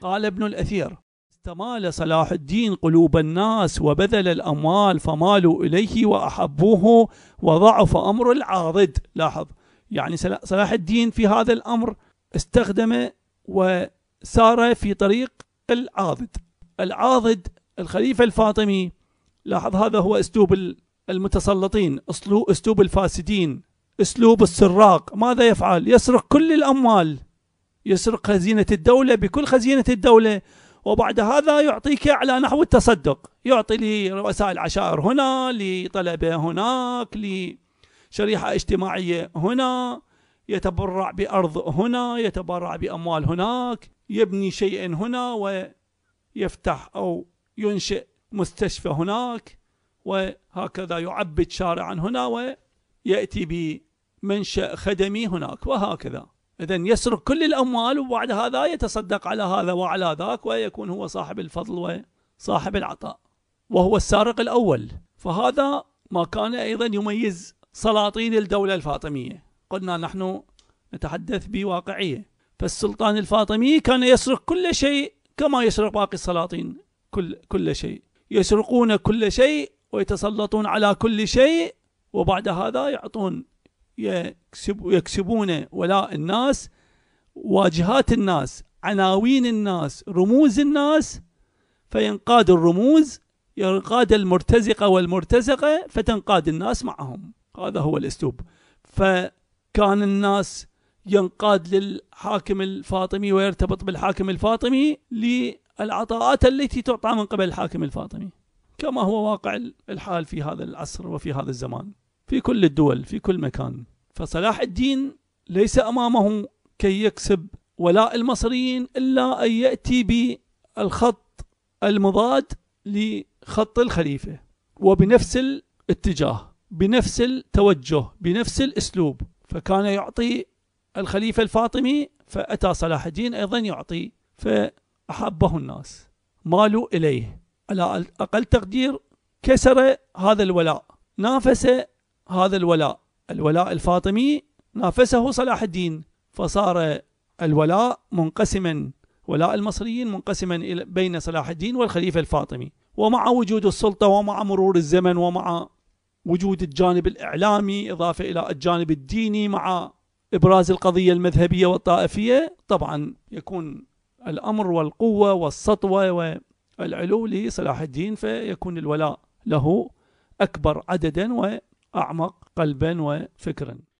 قال ابن الأثير استمال صلاح الدين قلوب الناس وبذل الأموال فمالوا إليه وأحبوه وضعف أمر العاضد لاحظ يعني صلاح الدين في هذا الأمر استخدمه وسار في طريق العاضد العاضد الخليفة الفاطمي لاحظ هذا هو أسلوب المتسلطين أسلوب الفاسدين أسلوب السراق ماذا يفعل يسرق كل الأموال يسرق خزينة الدولة بكل خزينة الدولة وبعد هذا يعطيك على نحو التصدق يعطي لرؤساء العشائر هنا لطلبة هناك لشريحة اجتماعية هنا يتبرع بأرض هنا يتبرع بأموال هناك يبني شيئا هنا ويفتح أو ينشئ مستشفى هناك وهكذا يعبد شارعا هنا ويأتي بمنشأ خدمي هناك وهكذا إذا يسرق كل الأموال وبعد هذا يتصدق على هذا وعلى ذاك ويكون هو صاحب الفضل وصاحب العطاء وهو السارق الأول فهذا ما كان أيضا يميز سلاطين الدولة الفاطمية قلنا نحن نتحدث بواقعية فالسلطان الفاطمي كان يسرق كل شيء كما يسرق باقي السلاطين كل, كل شيء يسرقون كل شيء ويتسلطون على كل شيء وبعد هذا يعطون يكسب يكسبون ولاء الناس واجهات الناس عناوين الناس رموز الناس فينقاد الرموز ينقاد المرتزقة والمرتزقة فتنقاد الناس معهم هذا هو الأسلوب فكان الناس ينقاد للحاكم الفاطمي ويرتبط بالحاكم الفاطمي للعطاءات التي تعطى من قبل الحاكم الفاطمي كما هو واقع الحال في هذا العصر وفي هذا الزمان في كل الدول في كل مكان فصلاح الدين ليس أمامه كي يكسب ولاء المصريين إلا أن يأتي بالخط المضاد لخط الخليفة وبنفس الاتجاه بنفس التوجه بنفس الأسلوب فكان يعطي الخليفة الفاطمي فأتى صلاح الدين أيضا يعطي فأحبه الناس مالوا إليه على أقل تقدير كسر هذا الولاء نافس هذا الولاء الولاء الفاطمي نافسه صلاح الدين فصار الولاء منقسما ولاء المصريين منقسما بين صلاح الدين والخليفة الفاطمي ومع وجود السلطة ومع مرور الزمن ومع وجود الجانب الإعلامي إضافة إلى الجانب الديني مع إبراز القضية المذهبية والطائفية طبعا يكون الأمر والقوة والسطوة والعلو لصلاح الدين فيكون الولاء له أكبر عددا أعمق قلبا وفكرا